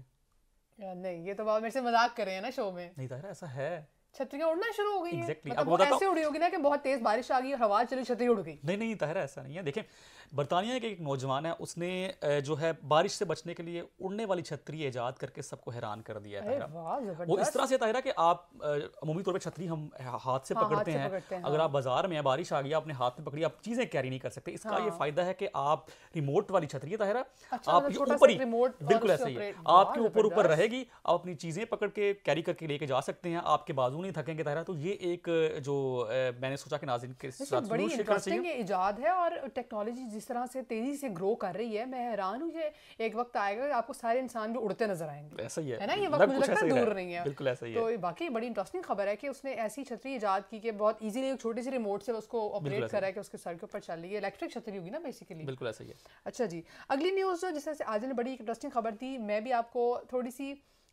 हैं नहीं ये तो बाबा मेरे से मजाक कर रहे हैं ना शो में नहीं तहरा ऐसा है छतरियाँ उड़ना शुरू हो गई exactly. मतलब ऐसे उड़ी होगी ना कि बहुत तेज बारिश आ गई और हवा चली छतरी उड़ गई नहीं नहीं तहरा ऐसा नहीं है देखें बरतानिया के एक नौजवान है उसने जो है बारिश से बचने के लिए उड़ने वाली छतरी ईजाद करके सबको हैरान कर दिया है वो इस तरह से ताहिरा कि आप अमूमी तौर पर छतरी हम हाथ से हाँ, पकड़ते, हैं। अगर हाँ। आप बाजार में बारिश आ गई आपने हाथ में पकड़ी आप चीज़ें कैरी नहीं कर सकते इसका ये हाँ। फ़ायदा है कि आप रिमोट वाली छतरी है ताहिरा अच्छा, आप मतलब ऊपर ही बिल्कुल ऐसे ही आपके ऊपर ऊपर रहेगी आप अपनी चीज़ें पकड़ के कैरी करके लेके जा सकते हैं आपके बाजू नहीं थकेंगे ताहिरा तो ये एक जो मैंने सोचा कि नाजिन के साथ ईजाद है और टेक्नोलॉजी जिस तरह से तेज़ी से ग्रो कर रही है मैं हैरान हूँ ये एक वक्त आएगा आपको सारे इंसान भी उड़ते नजर आएंगे ऐसा ही है है ना ये वक्त मुझे लगता दूर नहीं है बिल्कुल ऐसा ही है तो बाकी बड़ी इंटरेस्टिंग खबर है कि उसने ऐसी छतरी ईजाद की कि बहुत ईजिली एक छोटी सी रिमोट से उसको ऑपरेट करा है कि उसके सर के ऊपर चल रही है इलेक्ट्रिक छतरी होगी ना बेसिकली बिल्कुल ऐसा ही है अच्छा जी अगली न्यूज़ जो जिस तरह से आज ने बड़ी इंटरेस्टिंग खबर थी मैं भी आपको थोड़ी सी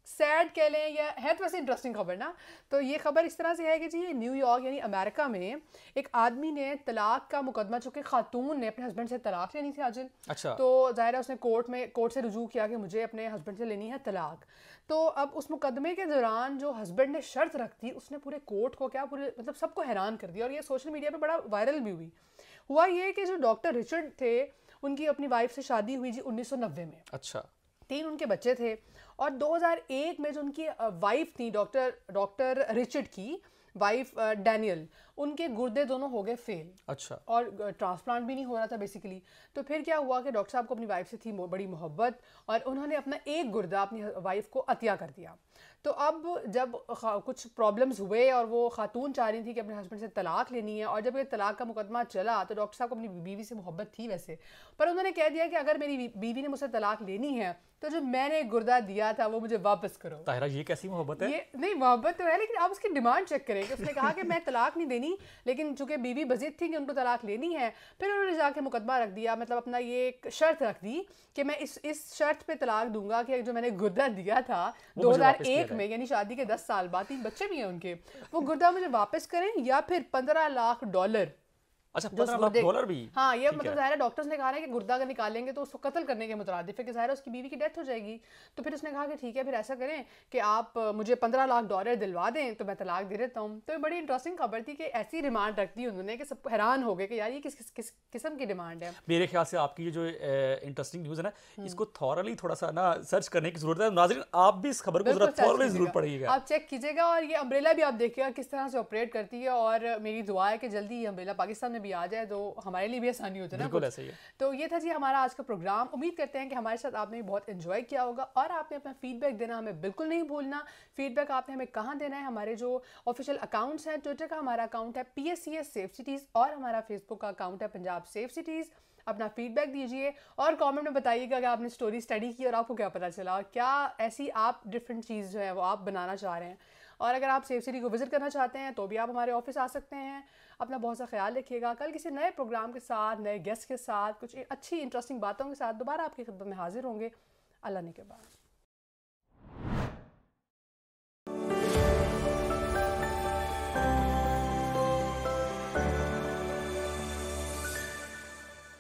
सैड कह लें या है तो वैसे इंटरेस्टिंग खबर ना तो ये खबर इस तरह से है कि जी न्यूयॉर्क यानी अमेरिका में एक आदमी ने तलाक का मुकदमा चूंकि खातून ने अपने हस्बैंड से तलाक लेनी थी आजिल अच्छा तो ज़ाहिर है उसने कोर्ट में कोर्ट से रजू किया कि मुझे अपने हस्बैंड से लेनी है तलाक तो अब उस मुकदमे के दौरान जो हस्बैंड ने शर्त रख दी उसने पूरे कोर्ट को क्या पूरे मतलब सबको हैरान कर दिया और ये सोशल मीडिया पर बड़ा वायरल भी हुई हुआ ये कि जो डॉक्टर रिचर्ड थे उनकी अपनी वाइफ से शादी हुई जी उन्नीस में अच्छा तीन उनके बच्चे थे और 2001 में जो उनकी वाइफ थी डॉक्टर डॉक्टर रिचर्ड की वाइफ डैनियल उनके गुर्दे दोनों हो गए फेल अच्छा और ट्रांसप्लांट भी नहीं हो रहा था बेसिकली तो फिर क्या हुआ कि डॉक्टर साहब को अपनी वाइफ से थी बड़ी मोहब्बत और उन्होंने अपना एक गुर्दा अपनी वाइफ को अतिया कर दिया तो अब जब कुछ प्रॉब्लम्स हुए और वो खातून चाह रही थी कि अपने हस्बैंड से तलाक लेनी है और जब ये तलाक का मुकदमा चला तो डॉक्टर साहब को अपनी बीवी से मोहब्बत थी वैसे पर उन्होंने कह दिया कि अगर मेरी बीवी ने मुझसे तलाक लेनी है तो जो मैंने गुर्दा दिया था वो मुझे वापस करो ताहिरा ये कैसी मोहब्बत है ये नहीं मोहब्बत तो है लेकिन आप उसकी डिमांड चेक करें कि उसने कहा कि मैं तलाक नहीं देनी नहीं लेकिन चूंकि बीवी बजिद थी कि उनको तलाक लेनी है फिर उन्होंने जाके मुकदमा रख दिया मतलब अपना ये एक शर्त रख दी कि मैं इस इस शर्त पे तलाक दूंगा कि जो मैंने गुर्दा दिया था दो हज़ार एक में यानी शादी के दस साल बाद तीन बच्चे भी हैं उनके वो गुर्दा मुझे वापस करें या फिर पंद्रह लाख डॉलर अच्छा डॉलर भी हाँ ये मतलब है डॉक्टर्स ने कहा है कि गुर्दा अगर निकालेंगे तो उसको कत्ल करने के मुतरद जाएगी तो फिर उसने कहा ऐसा करें कि आप मुझे पंद्रह लाख डॉलर दिलवा दें तो मैं तलाक दे देता हूँ तो बड़ी इंटरेस्टिंग खबर थी कि ऐसी डिमांड रख दी उन्होंने कि सब हैरान हो गए कि यार ये किस किस्म की डिमांड है मेरे ख्याल से आपकी ये जो इंटरेस्टिंग न्यूज़ है ना हम्म। इसको थॉरली थोड़ा सा ना सर्च करने की जरूरत है नाजरीन आप भी इस खबर को जरूर पड़ेगा आप चेक कीजिएगा और ये अम्ब्रेला भी आप देखिएगा किस तरह से ऑपरेट करती है और मेरी दुआ है कि जल्दी ये अम्ब्रेला पाकिस्तान में भी आ जाए तो हमारे लिए भी आसानी होती है ना बिल्कुल ऐसे ही तो ये था जी हमारा आज का प्रोग्राम उम्मीद करते हैं कि हमारे साथ आपने भी बहुत इन्जॉय किया होगा और आपने अपना फीडबैक देना हमें बिल्कुल नहीं भूलना फीडबैक आपने हमें कहाँ देना है हमारे जो ऑफिशियल अकाउंट्स हैं ट्विटर का हमारा अकाउंट है P S C S safe cities और हमारा फेसबुक का अकाउंट है पंजाब सेफ सिटीज़ अपना फीडबैक दीजिए और कमेंट में बताइएगा कि आपने स्टोरी स्टडी की और आपको क्या पता चला और क्या ऐसी आप डिफरेंट चीज़ जो है वो आप बनाना चाह रहे हैं और अगर आप सेफ सिटी को विज़िट करना चाहते हैं तो भी आप हमारे ऑफिस आ सकते हैं अपना बहुत सा ख्याल रखिएगा कल किसी नए प्रोग्राम के साथ नए गेस्ट के साथ कुछ अच्छी इंटरेस्टिंग बातों के साथ दोबारा आपकी खिदमत में हाजिर होंगे अल्लाह ने के बाद